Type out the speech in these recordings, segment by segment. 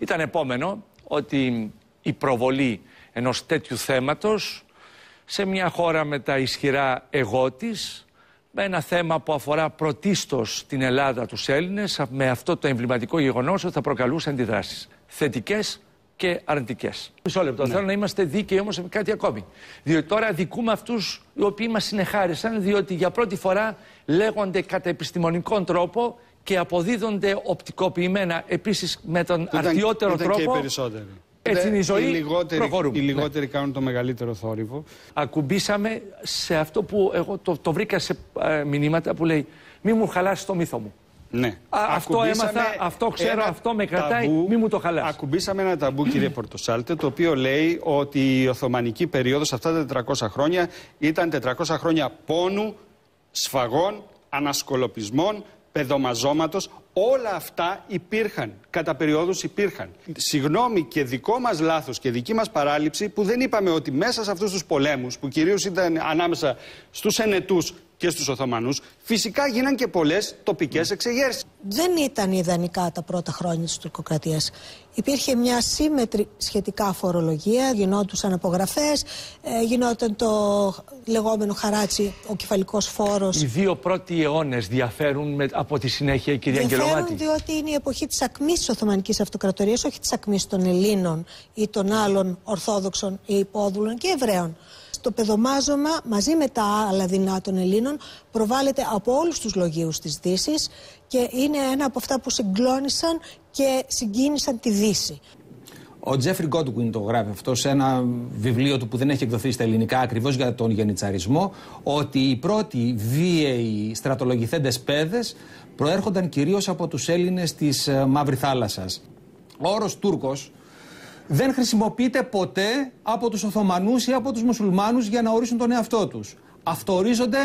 Ήταν επόμενο ότι η προβολή ενός τέτοιου θέματος σε μια χώρα με τα ισχυρά εγώ της, με ένα θέμα που αφορά πρωτίστως την Ελλάδα τους Έλληνες, με αυτό το εμβληματικό γεγονός ότι θα προκαλούσε αντιδράσεις. Θετικές και αρνητικές. Μισό λεπτό. Ναι. Θέλω να είμαστε δίκαιοι όμως σε κάτι ακόμη. Διότι τώρα δικούμε αυτούς οι οποίοι μας συνεχάρισαν, διότι για πρώτη φορά λέγονται κατά επιστημονικό τρόπο και αποδίδονται οπτικοποιημένα επίσης με τον ήταν, αρτιότερο ήταν τρόπο. Και οι περισσότεροι. Έτσι είναι η ζωή. Οι λιγότεροι, προχωρούμε. Οι ναι. λιγότεροι ναι. κάνουν το μεγαλύτερο θόρυβο. Ακουμπήσαμε σε αυτό που εγώ το, το βρήκα σε ε, μηνύματα που λέει μη μου χαλάσει το μύθο μου. Ναι. Α, αυτό έμαθα, αυτό ξέρω, αυτό με κρατάει, ταμπού, μη μου το χαλάσει. Ακουμπήσαμε ένα ταμπού, κύριε Πορτοσάλτε, το οποίο λέει ότι η Οθωμανική περίοδος αυτά τα 400 χρόνια ήταν 400 χρόνια πόνου, σφαγών, ανασκολοπισμών, παιδομαζώματος, όλα αυτά υπήρχαν, κατά περιόδους υπήρχαν. Συγγνώμη και δικό μας λάθος και δική μας παράληψη που δεν είπαμε ότι μέσα σε αυτούς τους πολέμους που κυρίως ήταν ανάμεσα στους ενετούς και στους Οθωμανούς, φυσικά γίναν και πολλές τοπικές ναι. εξεγέρσεις. Δεν ήταν ιδανικά τα πρώτα χρόνια της τουρκοκρατίας. Υπήρχε μια σύμμετρη σχετικά φορολογία, γινόντουσαν απογραφές, ε, γινόταν το λεγόμενο χαράτσι, ο κεφαλικός φόρος. Οι δύο πρώτοι αιώνες διαφέρουν με, από τη συνέχεια, κυρία Αγγελομάτη. Διαφέρουν διότι είναι η εποχή της ακμής της Οθωμανικής Αυτοκρατορίας, όχι της ακμής των Ελλήνων ή των άλλων Ορθόδοξων ή υπόδουλων και Εβραίων το πεδομάζωμα μαζί με τα άλλα δεινά των Ελλήνων προβάλλεται από όλους τους λογίους της δύσης και είναι ένα από αυτά που συγκλώνησαν και συγκίνησαν τη Δύση. Ο Τζέφρι Γκόντουγκουιν το γράφει αυτό σε ένα βιβλίο του που δεν έχει εκδοθεί στα ελληνικά ακριβώς για τον γενιτσαρισμό ότι οι πρώτοι βίαιοι στρατολογηθέντες πέδες προέρχονταν κυρίως από τους Έλληνες της ε, Μαύρη Θάλασσας. Ο όρος Τούρκος δεν χρησιμοποιείται ποτέ από τους Οθωμανούς ή από τους μουσουλμάνους για να ορίσουν τον εαυτό τους. Αυτορίζονται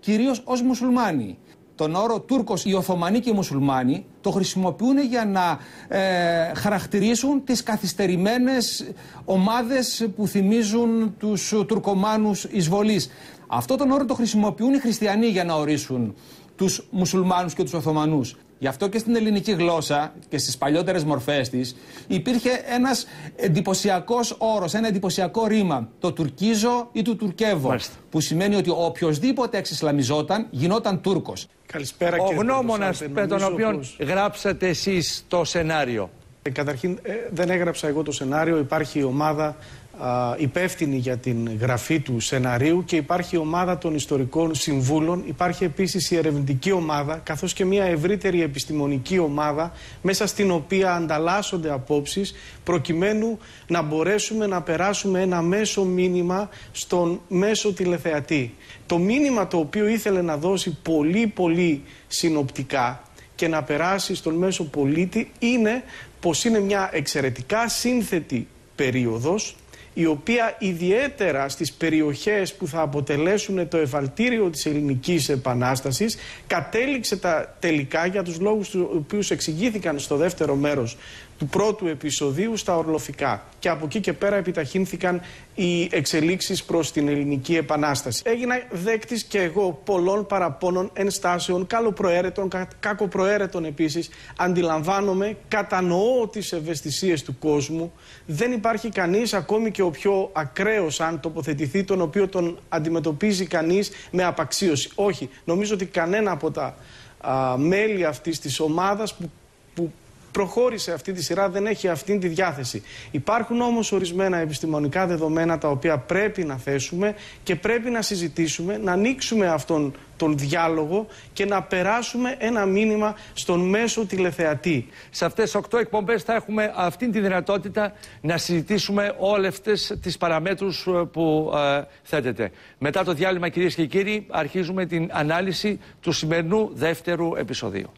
κυρίως ως μουσουλμάνοι. Τον όρο Τούρκος, οι Οθωμανοί και οι μουσουλμάνοι το χρησιμοποιούν για να ε, χαρακτηρίσουν τις καθυστερημένες ομάδες που θυμίζουν τους Τουρκομάνους εισβολής. Αυτό τον όρο το χρησιμοποιούν οι χριστιανοί για να ορίσουν τους μουσουλμάνους και τους Οθωμανούς. Γι' αυτό και στην ελληνική γλώσσα και στις παλιότερες μορφές της υπήρχε ένας εντυπωσιακός όρος, ένα εντυπωσιακό ρήμα. Το τουρκίζω ή του τουρκεύω. Μάλιστα. Που σημαίνει ότι οποιοδήποτε εξισλαμιζόταν γινόταν Τούρκος. Καλησπέρα Ο γνώμονα με τον οποίο πώς... γράψατε εσείς το σενάριο. Ε, καταρχήν ε, δεν έγραψα εγώ το σενάριο, υπάρχει η ομάδα υπεύθυνη για την γραφή του σεναρίου και υπάρχει η ομάδα των ιστορικών συμβούλων, υπάρχει επίσης η ερευνητική ομάδα καθώς και μια ευρύτερη επιστημονική ομάδα μέσα στην οποία ανταλλάσσονται απόψεις προκειμένου να μπορέσουμε να περάσουμε ένα μέσο μήνυμα στον μέσο τηλεθεατή. Το μήνυμα το οποίο ήθελε να δώσει πολύ πολύ συνοπτικά και να περάσει στον μέσο πολίτη είναι πως είναι μια εξαιρετικά σύνθετη περίοδος η οποία ιδιαίτερα στις περιοχές που θα αποτελέσουν το ευαλτήριο της ελληνικής επανάστασης κατέληξε τα τελικά για τους λόγους τους οποίους εξηγήθηκαν στο δεύτερο μέρος του πρώτου επεισοδίου στα ορλοφικά και από εκεί και πέρα επιταχύνθηκαν οι εξελίξεις προς την ελληνική επανάσταση. Έγινα δέκτης και εγώ πολλών παραπώνων ενστάσεων, καλοπροαίρετων, κακοπροαίρετων επίσης. Αντιλαμβάνομαι, κατανοώ τις ευαισθησίες του κόσμου. Δεν υπάρχει κανείς, ακόμη και και ο πιο ακραίος, αν τοποθετηθεί, τον οποίο τον αντιμετωπίζει κανείς με απαξίωση. Όχι. Νομίζω ότι κανένα από τα μέλη αυτής της ομάδας που, που προχώρησε αυτή τη σειρά, δεν έχει αυτή τη διάθεση. Υπάρχουν όμως ορισμένα επιστημονικά δεδομένα τα οποία πρέπει να θέσουμε και πρέπει να συζητήσουμε, να ανοίξουμε αυτόν τον διάλογο και να περάσουμε ένα μήνυμα στον μέσο τηλεθεατή. Σε αυτές τις οκτώ εκπομπές θα έχουμε αυτή τη δυνατότητα να συζητήσουμε όλες αυτές τις παραμέτρους ε, που ε, θέτεται. Μετά το διάλειμμα κυρίες και κύριοι αρχίζουμε την ανάλυση του σημερινού δεύτερου επεισοδίου.